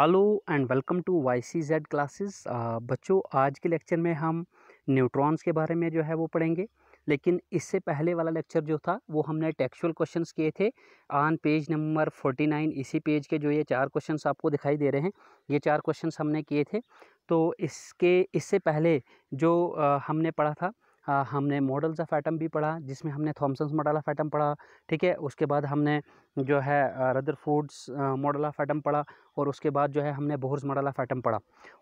hello and welcome to Y C Z classes बच्चों आज के लेक्चर में हम न्यूट्रॉन्स के बारे में जो है वो पढ़ेंगे लेकिन इससे पहले वाला लेक्चर जो था वो हमने टेक्सुअल क्वेश्चंस किए थे on page number forty nine इसी पेज के जो ये चार क्वेश्चंस आपको दिखाई दे रहे हैं ये चार क्वेश्चंस हमने किए थे तो इसके इससे पहले जो आ, हमने पढ़ा था हमने मॉडल्स ऑफ एटम भी पढ़ा जिसमें हमने थॉमसन्स मॉडल ऑफ एटम पढ़ा ठीक है उसके बाद हमने जो है Rutherford's model of atom पढ़ा और उसके बाद जो है हमने बोहर्स मॉडल ऑफ़ एटम पढ़ा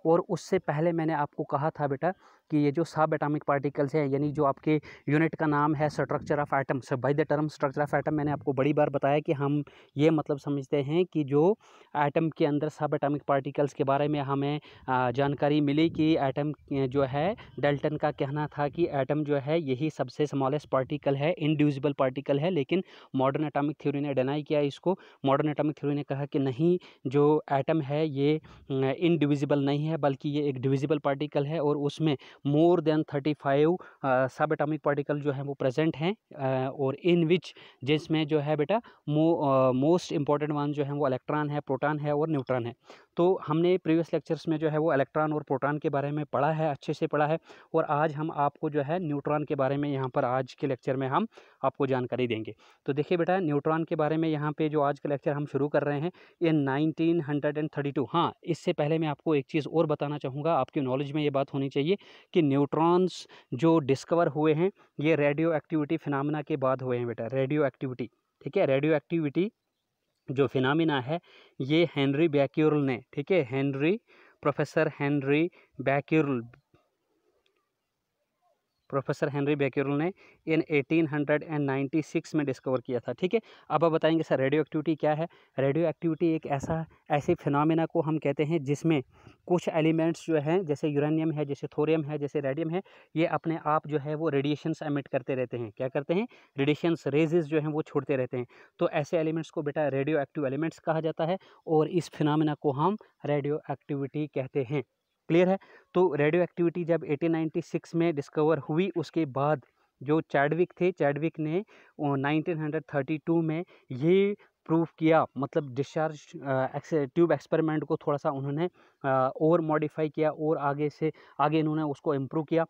और उससे पहले मैंने आपको कहा था बेटा कि ये जो सब एटॉमिक पार्टिकल्स हैं यानी जो आपके यूनिट का नाम है structure of atoms by the term structure of atom मैंने आपको बड़ी बार बताया कि हम ये मतलब समझते हैं कि जो एटम के अंदर सब एटॉमिक पार्टिकल्स के बारे में हमें जानकारी मिली कि एटम जो है डेल्टन का कहना था कि एटम जो है यही सबसे स्मॉलेस्ट पार्टिकल है इंड्यूजिबल पार्टिकल है लेकिन मॉडर्न एटॉमिक थ्योरी ने डिनाई किया इसको मॉडर्न एटॉमिक थ्योरी ने कहा कि नहीं जो एटम है ये इनडिविजिबल नहीं है बल्कि ये एक डिविजिबल पार्टिकल है और उसमें more than thirty five sub atomic particle जो है वो प्रेजेंट हैं और इन विच जिसमें जो है बेटा मोस्ट इंपॉर्टेंट वन जो है वो इलेक्ट्रॉन है प्रोटॉन है और न्यूट्रॉन है तो हमने प्रीवियस लेक्चर्स में जो है वो इलेक्ट्रॉन और प्रोटॉन के बारे में पढ़ा है अच्छे से पढ़ा है और आज हम आपको जो है न्यूट्रॉन के बारे में यहाँ पर आज के लेक्चर में हम आपको जानकारी देंगे तो देखिए बेटा न्यूट्रॉन के बारे में यहाँ पे जो आज का लेक्चर हम शुरू कर रहे हैं ये 1932 हाँ इससे पहले मैं आपको एक चीज़ और बताना चाहूँगा आपके नॉलेज में ये बात होनी चाहिए कि न्यूट्रॉन्स जो डिस्कवर हुए हैं ये रेडियो एक्टिविटी फिनामिना के बाद हुए हैं बेटा रेडियो एक्टिविटी ठीक है रेडियो एक्टिविटी जो फिनमिना है ये हेनरी बैक्यूरल ने ठीक है Henry professor Henry Becquerel professor Henry Becquerel ने इन 1896 में डिस्कवर किया था ठीक है अब आप बताएंगे सर रेडियो एक्टिविटी क्या है रेडियो एक्टिविटी एक ऐसा ऐसी फिनमिना को हम कहते हैं जिसमें कुछ एलिमेंट्स जो हैं जैसे यूरेनियम है जैसे थोरियम है जैसे रेडियम है ये अपने आप जो है वो रेडिएशंस एमिट करते रहते हैं क्या करते हैं रेडिएशंस रेजेस जो हैं वो छोड़ते रहते हैं तो ऐसे एलिमेंट्स को बेटा रेडियो एक्टिव एलिमेंट्स कहा जाता है और इस फिनमिना को हम रेडियो एक्टिविटी कहते हैं क्लियर है तो रेडियो एक्टिविटी जब 1896 में डिस्कवर हुई उसके बाद जो चैडविक थे चैडविक ने 1932 में ये प्रूव किया मतलब डिस्चार्ज ट्यूब एक्सपेरिमेंट को थोड़ा सा उन्होंने और मॉडिफाई किया और आगे से आगे इन्होंने उसको इम्प्रूव किया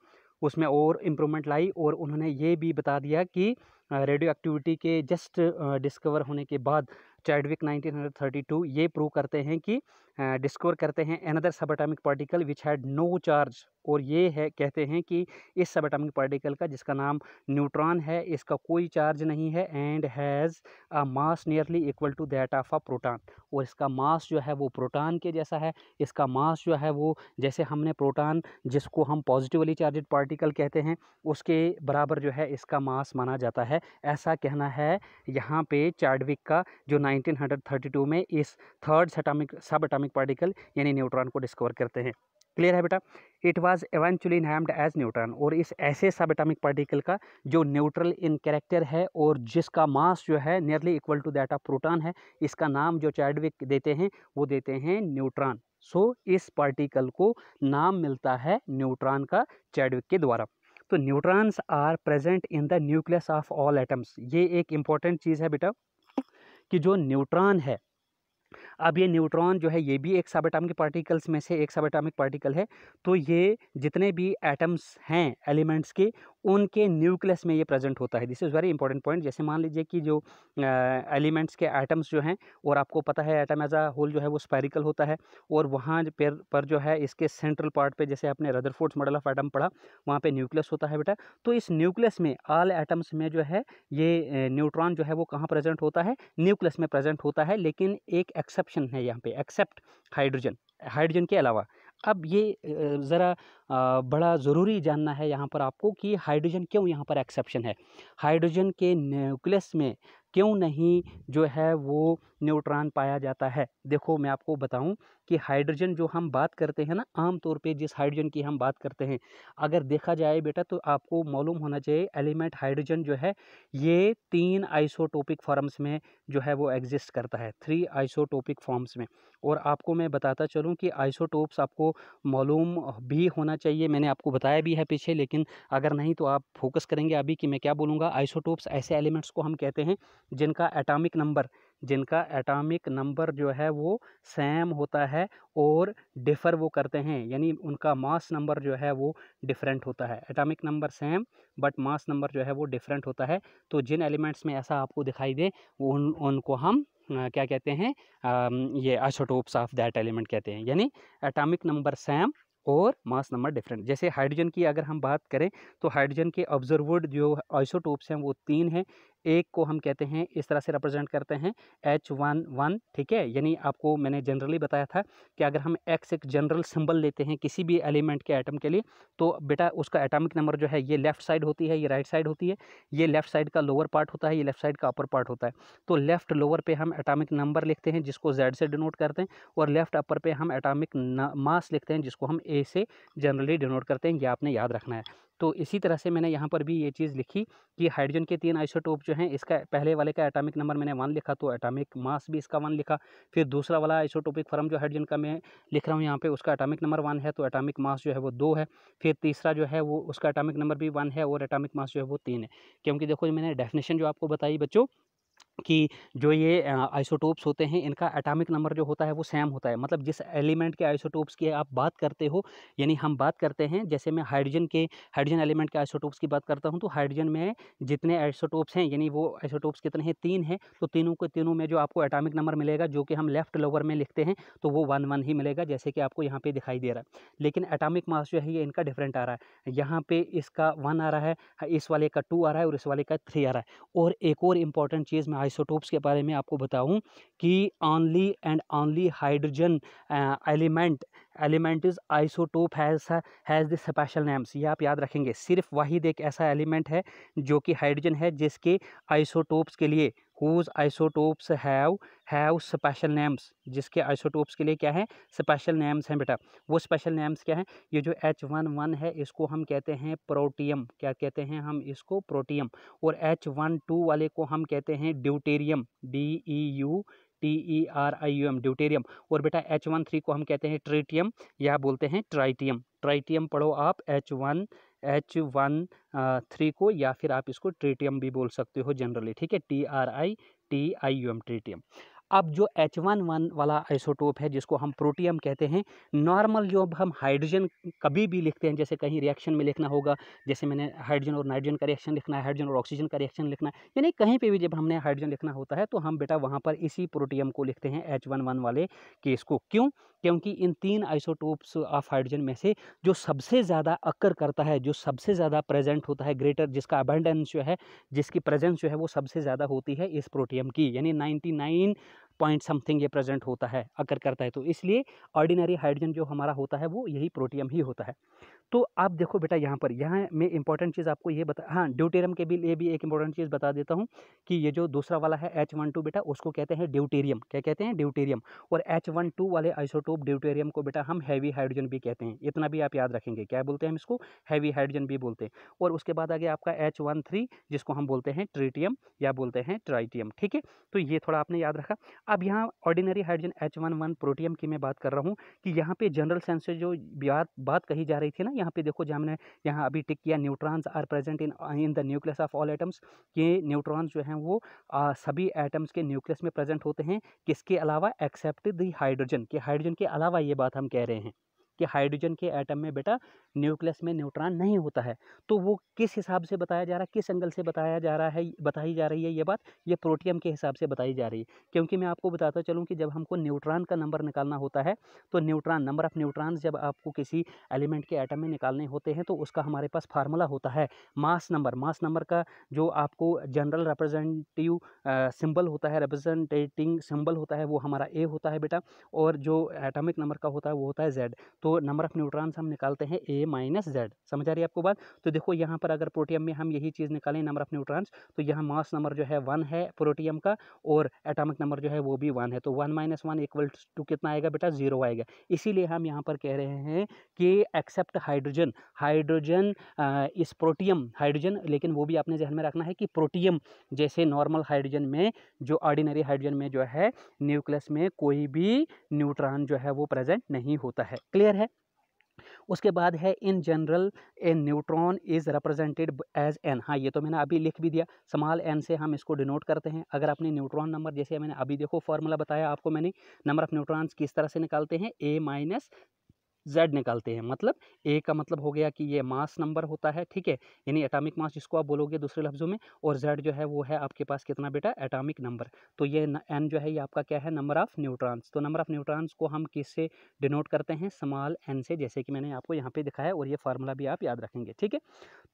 उसमें और इम्प्रूवमेंट लाई और उन्होंने ये भी बता दिया कि रेडियो एक्टिविटी के जस्ट डिस्कवर होने के बाद चैडविक 1932 ये प्रूव करते हैं कि डिस्कवर करते हैं another sub atomic particle which had no charge और ये है कहते हैं कि इस सब एटॉमिक पार्टिकल का जिसका नाम न्यूट्रॉन है इसका कोई चार्ज नहीं है and has a mass nearly equal to that of a proton और इसका मास जो है वो प्रोटॉन के जैसा है इसका मास जो है वो जैसे हमने प्रोटॉन जिसको हम पॉजिटिवली चार्जड पार्टिकल कहते हैं उसके बराबर जो है इसका मास माना जाता है ऐसा कहना है यहाँ पे चार्डविक का जो टू में इस third subatomic sub atomic particle यानी न्यूट्रॉन को डिस्कवर करते हैं क्लियर है बेटा it was eventually named as neutron और इस ऐसे सब एटॉमिक पार्टिकल का जो न्यूट्रल इन कैरेक्टर है और जिसका मास जो है nearly equal to that of proton है इसका नाम जो चैडविक देते हैं वो देते हैं न्यूट्रॉन सो so, इस पार्टिकल को नाम मिलता है न्यूट्रॉन का चैडविक के द्वारा तो neutrons are present in the nucleus of all atoms ये एक इंपॉर्टेंट चीज़ है बेटा कि जो न्यूट्रॉन है अब ये न्यूट्रॉन जो है ये भी एक सब पार्टिकल्स में से एक सब पार्टिकल है तो ये जितने भी एटम्स हैं एलिमेंट्स के उनके न्यूक्लियस में ये प्रेजेंट होता है this is very important point जैसे मान लीजिए कि जो एलिमेंट्स के एटम्स जो हैं और आपको पता है एटम एज अ होल जो है वो स्पेरिकल होता है और वहाँ पर पर जो है इसके सेंट्रल पार्ट पे जैसे आपने फोर्ट्स मॉडल ऑफ एटम पढ़ा वहाँ पे न्यूक्लियस होता है बेटा तो इस न्यूक्लियस में आल एटम्स में जो है ये न्यूट्रॉन जो है वो कहाँ प्रेजेंट होता है न्यूक्लियस में प्रेजेंट होता है लेकिन एक एक्सेप्ट एक्सेप्शन है यहाँ पे एक्सेप्ट हाइड्रोजन हाइड्रोजन के अलावा अब ये ज़रा बड़ा ज़रूरी जानना है यहाँ पर आपको कि हाइड्रोजन क्यों यहाँ पर एक्सेप्शन है हाइड्रोजन के न्यूक्लियस में क्यों नहीं जो है वो न्यूट्रॉन पाया जाता है देखो मैं आपको बताऊं कि हाइड्रोजन जो हम बात करते हैं ना आम तौर पे जिस हाइड्रोजन की हम बात करते हैं अगर देखा जाए बेटा तो आपको मालूम होना चाहिए एलिमेंट हाइड्रोजन जो है ये तीन आइसोटोपिक फॉर्म्स में जो है वो एग्जिस्ट करता है थ्री आइसोटोपिक फॉर्म्स में और आपको मैं बताता चलूँ कि आइसोटोप्स आपको मालूम भी होना चाहिए मैंने आपको बताया भी है पीछे लेकिन अगर नहीं तो आप फोकस करेंगे अभी कि मैं क्या बोलूँगा आइसोटोप्स ऐसे एलिमेंट्स को हम कहते हैं जिनका एटामिक नंबर जिनका एटॉमिक नंबर जो है वो सेम होता है और डिफ़र वो करते हैं यानी उनका मास नंबर जो है वो डिफरेंट होता है atomic number same but mass number जो है वो डिफरेंट होता है तो जिन एलिमेंट्स में ऐसा आपको दिखाई दे उन उनको हम आ, क्या कहते हैं आ, ये आइसोटोप्स ऑफ दैट एलिमेंट कहते हैं यानी एटॉमिक नंबर सेम और मास नंबर डिफरेंट जैसे हाइड्रोजन की अगर हम बात करें तो हाइड्रोजन के ऑब्जर्वड जो आइसोटोप्स हैं वो तीन हैं एक को हम कहते हैं इस तरह से रिप्रेजेंट करते हैं एच वन वन ठीक है यानी आपको मैंने जनरली बताया था कि अगर हम एक्स एक जनरल सिंबल लेते हैं किसी भी एलिमेंट के एटम के लिए तो बेटा उसका एटॉमिक नंबर जो है ये लेफ्ट साइड होती है ये राइट साइड होती है ये लेफ्ट साइड का लोअर पार्ट होता है ये लेफ्ट साइड का अपर पार्ट होता है तो लेफ्ट लोअर पर हम एटामिक नंबर लिखते हैं जिसको जेड से डिनोट करते हैं और लेफ्ट अपर पर हम एटामिक मास लिखते हैं जिसको हम ए से जनरली डिनोट करते हैं ये आपने याद रखना है तो इसी तरह से मैंने यहाँ पर भी ये चीज़ लिखी कि हाइड्रोजन के तीन आइसोटोप जो हैं इसका पहले वाले का एटॉमिक नंबर मैंने वन लिखा तो एटॉमिक मास भी इसका वन लिखा फिर दूसरा वाला आइसोटोपिक फॉर्म जो हाइड्रोजन का मैं लिख रहा हूँ यहाँ पे उसका एटॉमिक नंबर वन है तो एटॉमिक मास जो है वो दो है फिर तीसरा जो है वो उसका एटॉमिक नंबर भी वन है और एटॉमिक मास जो है वो तीन है क्योंकि देखो मैंने डेफिनेशन जो आपको बताई बच्चों कि जो ये आइसोटोप्स होते हैं इनका एटॉमिक नंबर जो होता है वो सेम होता है मतलब जिस एलिमेंट के आइसोटोप्स की आप बात करते हो यानी हम बात करते हैं जैसे मैं हाइड्रोजन के हाइड्रोजन एलिमेंट के आइसोटोप्स की बात करता हूँ तो हाइड्रोजन में जितने आइसोटोप्स हैं यानी वो आइसोटोप्स कितने हैं तीन हैं तो तीनों के तीनों में जो आपको एटामिक नंबर मिलेगा जो कि हम लेफ्ट लोअर में लिखते हैं तो वो वन वन ही मिलेगा जैसे कि आपको यहाँ पर दिखाई दे रहा है लेकिन एटामिक मास जो है ये इनका डिफरेंट आ रहा है यहाँ पर इसका वन आ रहा है इस वाले का टू आ रहा है और इस वाले का थ्री आ रहा है और एक और इंपॉर्टेंट चीज़ मैं आइसोटोप्स के बारे में आपको बताऊं कि only and only hydrogen element element is isotope has has the special names ये आप याद रखेंगे सिर्फ वाहिद एक ऐसा एलिमेंट है जो कि हाइड्रोजन है जिसके आइसोटोप्स के लिए whose isotopes have have special names जिसके आइसोटोप्स के लिए क्या है स्पेशल नेम्स हैं बेटा वो स्पेशल नेम्स क्या हैं ये जो एच वन वन है इसको हम कहते हैं प्रोटियम क्या कहते हैं हम इसको प्रोटियम और एच वन टू वाले को हम कहते हैं deuterium D E U T E R I U M deuterium और बेटा एच वन थ्री को हम कहते हैं ट्रिटियम या बोलते हैं ट्राइटियम ट्राइटियम पढ़ो आप H one H one three को या फिर आप इसको ट्रिटियम भी बोल सकते हो जनरली ठीक है T R I T I U M tritium अब जो एच वन वन वाला आइसोटोप है जिसको हम प्रोटियम कहते हैं नॉर्मल जो हम हाइड्रोजन कभी भी लिखते हैं जैसे कहीं रिएक्शन में लिखना होगा जैसे मैंने हाइड्रोजन और नाइट्रोजन का रिएक्शन लिखना है हाइड्रोजन और ऑक्सीजन का रिएक्शन लिखना है यानी कहीं पर भी जब हमने हाइड्रोजन लिखना होता है तो हम बेटा वहाँ पर इसी प्रोटियम को लिखते हैं एच वन वन वाले केस को क्यों क्योंकि इन तीन आइसोटोप्स ऑफ हाइड्रोजन में से जो सबसे ज़्यादा अक्कर करता है जो सबसे ज़्यादा प्रेजेंट होता है ग्रेटर जिसका अबेंडेंस जो है जिसकी प्रेजेंस जो है वो सबसे ज़्यादा होती है इस प्रोटियम की यानी नाइन्टी नाइन पॉइंट समथिंग ये प्रेजेंट होता है अगर करता है तो इसलिए ऑर्डिनरी हाइड्रोजन जो हमारा होता है वो यही प्रोटियम ही होता है तो आप देखो बेटा यहाँ पर यहाँ मैं इंपॉर्टेंट चीज़ आपको ये बता हाँ ड्यूटेरियम के भी ये भी एक इंपॉर्टेंट चीज़ बता देता हूँ कि ये जो दूसरा वाला है एच वन टू बेटा उसको कहते हैं ड्यूटेरियम क्या कहते हैं ड्यूटेरियम और एच वन टू वाले आइसोटोप ड्यूटेरियम को बेटा हम हैवी हाइड्रोजन भी कहते हैं इतना भी आप याद रखेंगे क्या बोलते हैं हम इसको हैवी हाइड्रोजन भी बोलते हैं और उसके बाद आगे आपका एच वन थ्री जिसको हम बोलते हैं ट्रीटियम या बोलते हैं ट्राइटियम ठीक है तो ये थोड़ा आपने याद रखा अब यहाँ ordinary hydrogen H one one protium की मैं बात कर रहा हूँ कि यहाँ पर जनरल सेंस से जो बात बात कही जा रही थी ना यहाँ पे देखो जो हमने यहाँ अभी टिक किया neutrons are present in in the nucleus of all atoms ये न्यूट्रॉन्स जो हैं वो आ, सभी एटम्स के न्यूक्लियस में प्रेजेंट होते हैं किसके अलावा एक्सेप्ट दी हाइड्रोजन के हाइड्रोजन के अलावा ये बात हम कह रहे हैं कि हाइड्रोजन के एटम में बेटा न्यूक्लियस में न्यूट्रॉन नहीं होता है तो वो किस हिसाब से बताया जा रहा है किस एंगल से बताया जा रहा है बताई जा रही है ये बात ये प्रोटियम के हिसाब से बताई जा रही है क्योंकि मैं आपको बताता चलूँ कि जब हमको न्यूट्रॉन का नंबर निकालना होता है तो न्यूट्रॉन नंबर ऑफ न्यूट्रॉन्स जब आपको किसी एलिमेंट के आइटम में निकालने होते हैं तो उसका हमारे पास फार्मूला होता है मास नंबर मास नंबर का जो आपको जनरल रिप्रेजेंटिव सिंबल होता है रिप्रेजेंटेटिंग सिंबल होता है वो हमारा ए होता है बेटा और जो एटॉमिक नंबर का होता है वो होता है जेड तो तो नंबर ऑफ न्यूट्रॉन्स हम निकालते हैं ए माइनस जेड समझ आ रही है आपको बात तो देखो यहाँ पर अगर प्रोटियम में हम यही चीज़ निकालें नंबर ऑफ न्यूट्रॉन्स तो यहाँ मास नंबर जो है वन है प्रोटियम का और एटॉमिक नंबर जो है वो भी वन है तो one minus one equal to कितना आएगा बेटा जीरो आएगा इसीलिए हम यहाँ पर कह रहे हैं कि एक्सेप्ट हाइड्रोजन हाइड्रोजन इस प्रोटियम हाइड्रोजन लेकिन वो भी आपने जहन में रखना है कि प्रोटियम जैसे नॉर्मल हाइड्रोजन में जो ऑर्डिनरी हाइड्रोजन में जो है न्यूक्लियस में कोई भी न्यूट्रॉन जो है वो प्रेजेंट नहीं होता है क्लियर क्लियर है उसके बाद है in general a neutron is represented as n हाँ ये तो मैंने अभी लिख भी दिया समाल एन से हम इसको डिनोट करते हैं अगर आपने न्यूट्रॉन नंबर जैसे मैंने अभी देखो फार्मूला बताया आपको मैंने नंबर ऑफ न्यूट्रॉन्स किस तरह से निकालते हैं ए माइनस जेड निकालते हैं मतलब ए का मतलब हो गया कि ये मास नंबर होता है ठीक है यानी एटॉमिक मास जिसको आप बोलोगे दूसरे लफ्ज़ों में और जेड जो है वो है आपके पास कितना बेटा एटॉमिक नंबर तो ये एन जो है ये आपका क्या है नंबर ऑफ़ न्यूट्रॉन्स तो नंबर ऑफ़ न्यूट्रॉन्स को हम किस से डिनोट करते हैं स्मॉल एन से जैसे कि मैंने आपको यहाँ पे दिखाया और ये फार्मूला भी आप याद रखेंगे ठीक है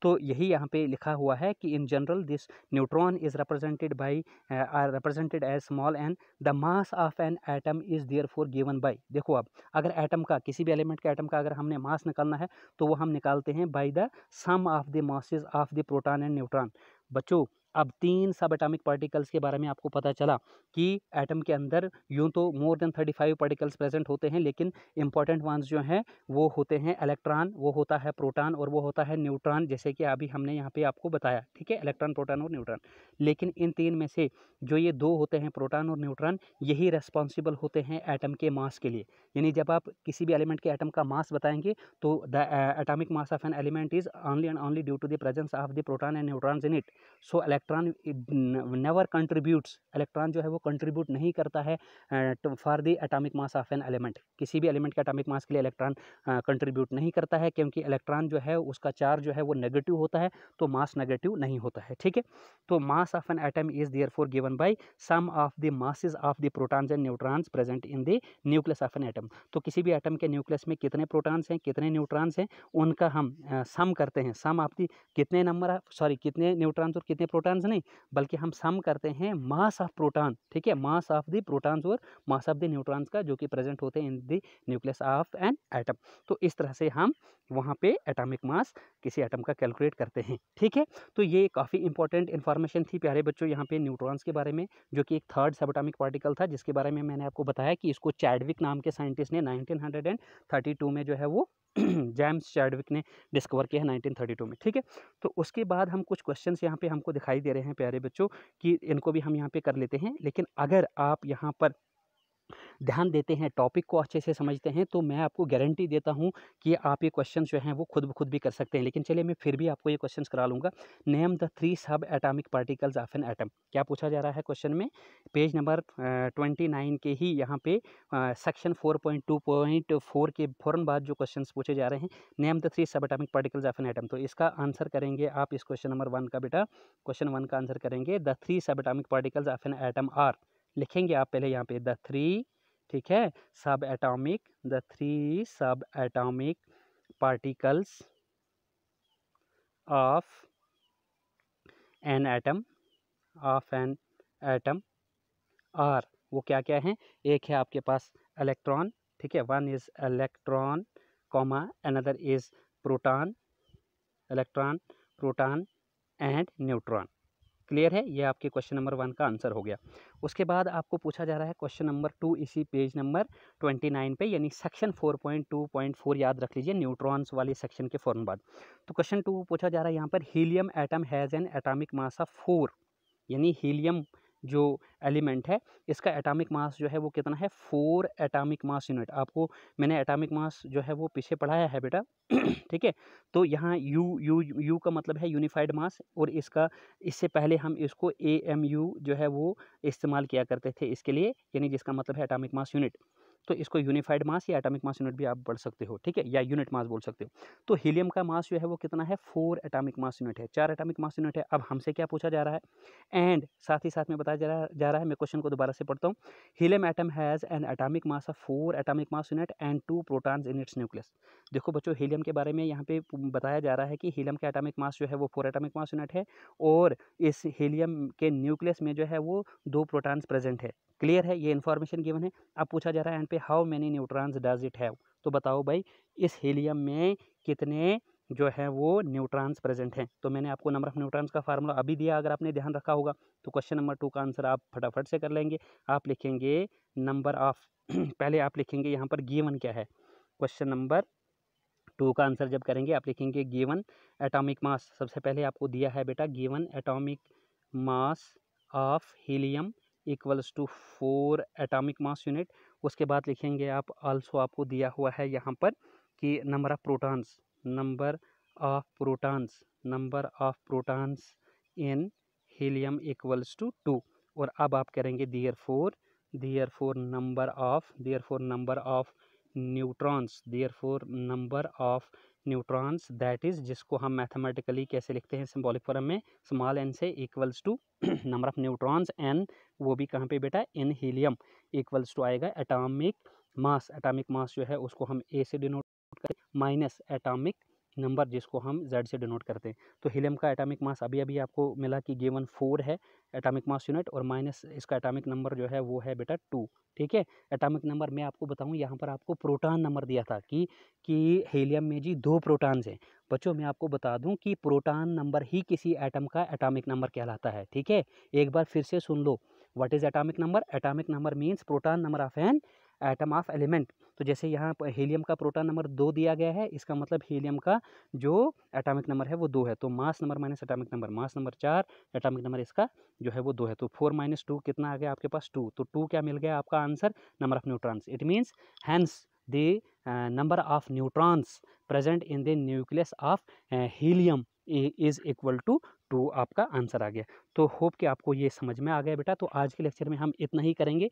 तो यही यहाँ पे लिखा हुआ है कि in general this neutron is represented by are represented as small n the mass of an atom is therefore given by देखो आप अगर एटम का किसी भी एलिमेंट के एटम का अगर हमने मास निकालना है तो वो हम निकालते हैं by the sum of the masses of the proton and neutron बच्चों अब तीन सब एटॉमिक पार्टिकल्स के बारे में आपको पता चला कि एटम के अंदर यूँ तो more than thirty five particles present होते हैं लेकिन इंपॉर्टेंट वंस जो हैं वो होते हैं इलेक्ट्रॉन वो होता है प्रोटॉन और वो होता है न्यूट्रॉन जैसे कि अभी हमने यहाँ पे आपको बताया ठीक है इलेक्ट्रॉन प्रोटॉन और न्यूट्रॉन लेकिन इन तीन में से जो ये दो होते हैं प्रोटॉन और न्यूट्रॉन यही रेस्पॉन्सिबल होते हैं एटम के मास के लिए यानी जब आप किसी भी एलिमेंट के एटम का मास बताएंगे तो the atomic mass of an element is only and only due to the presence of the proton and neutrons in it so electron never contributes electron जो है वो कंट्रीब्यूट नहीं करता है for the atomic mass of an element किसी भी element के atomic mass के लिए इलेक्ट्रॉन कंट्रीब्यूट नहीं करता है क्योंकि इलेक्ट्रॉन जो है उसका चार्ज जो है वो नेगेटिव होता है तो मास नेगेटिव नहीं होता है ठीक है तो mass of an atom is therefore given by sum of the masses of the protons and neutrons present in the nucleus of an atom तो किसी भी एटम के न्यूक्लियस में कितने प्रोटॉन्स हैं कितने न्यूट्रॉन्स हैं उनका हम सम करते हैं सम ऑफ़ द कितने नंबर सॉरी कितने न्यूट्रॉन्स और कितने प्रोटॉन्स प्रोटॉन्स नहीं बल्कि हम सम करते हैं मास ऑफ प्रोटॉन ठीक है मास ऑफ दी प्रोटॉन्स और मास ऑफ दी न्यूट्रॉन्स का जो कि प्रेजेंट होते हैं in the nucleus of an atom तो इस तरह से हम वहाँ पे एटॉमिक मास किसी एटम का कैलकुलेट करते हैं ठीक है तो ये काफ़ी इंपॉर्टेंट इन्फॉर्मेशन थी प्यारे बच्चों यहाँ पे न्यूट्रॉन्स के बारे में जो कि एक थर्ड सबटामिक पार्टिकल था जिसके बारे में मैंने आपको बताया कि इसको चैडविक नाम के साइंटिस्ट ने 1932 में जो है वो जेम्स चैडविक ने डिस्कवर किया है टू में ठीक है तो उसके बाद हम कुछ क्वेश्चन यहाँ पे हमको दिखाई दे रहे हैं प्यारे बच्चों कि इनको भी हम यहाँ पे कर लेते हैं लेकिन अगर आप यहाँ पर ध्यान देते हैं टॉपिक को अच्छे से समझते हैं तो मैं आपको गारंटी देता हूँ कि आप ये क्वेश्चन जो हैं वो खुद ब खुद भी कर सकते हैं लेकिन चलिए मैं फिर भी आपको ये क्वेश्चन करा लूँगा name the three sub atomic particles of an atom क्या पूछा जा रहा है क्वेश्चन में पेज नंबर ट्वेंटी नाइन के ही यहाँ पे section four point two point four के फ़ौरन बाद जो क्वेश्चन पूछे जा रहे हैं name the three sub atomic particles of an atom तो इसका आंसर करेंगे आप इस क्वेश्चन नंबर वन का बेटा क्वेश्चन वन का आंसर करेंगे the three sub atomic particles of an atom are लिखेंगे आप पहले यहाँ पे द थ्री ठीक है sub atomic the three sub atomic particles of an atom of an atom are वो क्या क्या हैं एक है आपके पास इलेक्ट्रॉन ठीक है one is electron comma another is proton electron proton and neutron clear है ये आपके क्वेश्चन नंबर वन का आंसर हो गया उसके बाद आपको पूछा जा रहा है क्वेश्चन नंबर टू इसी पेज नंबर ट्वेंटी नाइन पे यानी section four point two point four याद रख लीजिए न्यूट्रॉन्स वाले सेक्शन के फ़ौरन बाद तो क्वेश्चन टू पूछा जा रहा है यहाँ पर helium atom has an atomic mass of four यानी हीलियम जो एलिमेंट है इसका एटॉमिक मास जो है वो कितना है फोर एटॉमिक मास यूनिट आपको मैंने एटॉमिक मास जो है वो पीछे पढ़ाया है बेटा ठीक है तो यहाँ यू यू यू का मतलब है यूनिफाइड मास और इसका इससे पहले हम इसको ए एम यू जो है वो इस्तेमाल किया करते थे इसके लिए यानी जिसका मतलब है एटॉमिक मास यूनिट तो इसको यूनिफाइड मास या एटॉमिक मास यूनिट भी आप बढ़ सकते हो ठीक है या यूनिट मास बोल सकते हो तो हीलियम का मास जो है वो कितना है फोर एटॉमिक मास यूनिट है चार एटॉमिक मास यूनिट है अब हमसे क्या पूछा जा रहा है एंड साथ ही साथ में बताया जा रहा जा रहा है मैं क्वेश्चन को दोबारा से पढ़ता हूँ helium atom has an atomic mass of four atomic mass unit and two protons in its nucleus देखो बच्चों हीलियम के बारे में यहाँ पे बताया जा रहा है कि हीलियम का एटॉमिक मास जो है वो फोर एटॉमिक मास यूनिट है और इस हीलियम के न्यूक्लियस में जो है वो दो प्रोटॉन्स प्रेजेंट है क्लियर है ये इन्फॉर्मेशन गिवन है अब पूछा जा रहा है एंड पे how many neutrons does it have तो बताओ भाई इस हीलियम में कितने जो है वो न्यूट्रॉन्स प्रेजेंट हैं तो मैंने आपको नंबर ऑफ न्यूट्रॉन्स का फार्मूला अभी दिया अगर आपने ध्यान रखा होगा तो क्वेश्चन नंबर टू का आंसर आप फटाफट से कर लेंगे आप लिखेंगे नंबर ऑफ पहले आप लिखेंगे यहाँ पर गिवन क्या है क्वेश्चन नंबर टू का आंसर जब करेंगे आप लिखेंगे गिवन एटॉमिक मास सबसे पहले आपको दिया है बेटा given atomic mass of helium equals to four atomic mass unit उसके बाद लिखेंगे आप आल्सो आपको दिया हुआ है यहाँ पर कि number of protons number of protons number of protons in helium equals to two और अब आप करेंगे therefore therefore number of therefore number of neutrons therefore number of neutrons that is जिसको हम mathematically कैसे लिखते हैं symbolic form में स्मॉल एन से equals to number of neutrons n वो भी कहाँ पे बेटा इन हीलियम इक्वल्स टू आएगा एटामिक मास एटॉमिक मास जो है उसको हम ए से डिनोट करें माइनस एटामिक नंबर जिसको हम जेड से डिनोट करते हैं तो हीलियम का एटॉमिक मास अभी अभी आपको मिला कि गेवन फोर है एटॉमिक मास यूनिट और माइनस इसका एटॉमिक नंबर जो है वो है बेटा टू ठीक है एटॉमिक नंबर मैं आपको बताऊं यहाँ पर आपको प्रोटॉन नंबर दिया था कि कि हीलियम में जी दो प्रोटॉन्स हैं बच्चों मैं आपको बता दूं कि प्रोटॉन नंबर ही किसी एटम का एटॉमिक नंबर कहलाता है ठीक है एक बार फिर से सुन लो what is atomic number atomic number means proton number of an atom of element तो जैसे यहाँ पर हीलियम का प्रोटॉन नंबर दो दिया गया है इसका मतलब हीलियम का जो एटॉमिक नंबर है वो दो है तो mass number minus atomic number mass number चार एटॉमिक नंबर इसका जो है वो दो है तो फोर माइनस टू कितना आ गया आपके पास टू तो टू क्या मिल गया आपका answer number of neutrons it means hence the number of neutrons present in the nucleus of helium is equal to two आपका आंसर आ गया तो होप कि आपको ये समझ में आ गया बेटा तो आज के लेक्चर में हम इतना ही करेंगे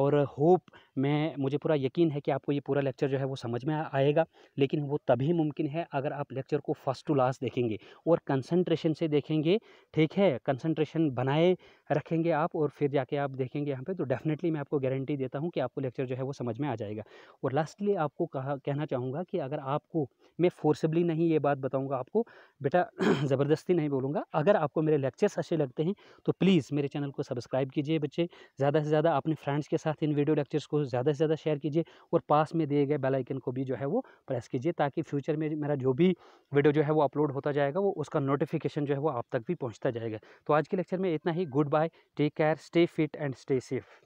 और होप मैं मुझे पूरा यकीन है कि आपको ये पूरा लेक्चर जो है वो समझ में आएगा लेकिन वो तभी मुमकिन है अगर आप लेक्चर को फर्स्ट टू लास्ट देखेंगे और कंसनट्रेशन से देखेंगे ठीक है कंसनट्रेशन बनाए रखेंगे आप और फिर जाके आप देखेंगे यहाँ पर तो डेफिनेटली मैं आपको गारंटी देता हूँ कि आपको लेक्चर जो है वो समझ में आ जाएगा और लास्टली आपको कहा कहना चाहूँगा कि अगर आपको मैं फोर्सबली नहीं ये बात बताऊँगा आपको बेटा ज़बरदस्ती नहीं बोलूँगा अगर आपको मेरे लेक्चर्स अच्छे लगते हैं तो प्लीज़ मेरे चैनल को सब्सक्राइब कीजिए बच्चे ज़्यादा से ज़्यादा अपने फ्रेंड्स के साथ इन वीडियो लेक्चर्स को ज़्यादा से ज़्यादा शेयर कीजिए और पास में दिए गए बेलाइकन को भी जो है वो प्रेस कीजिए ताकि फ्यूचर में मेरा जो भी वीडियो जो है वो अपलोड होता जाएगा वो उसका नोटिफिकेशन जो है वो आप तक भी पहुँचता जाएगा तो आज के लेक्चर में इतना ही good bye take care stay fit and stay safe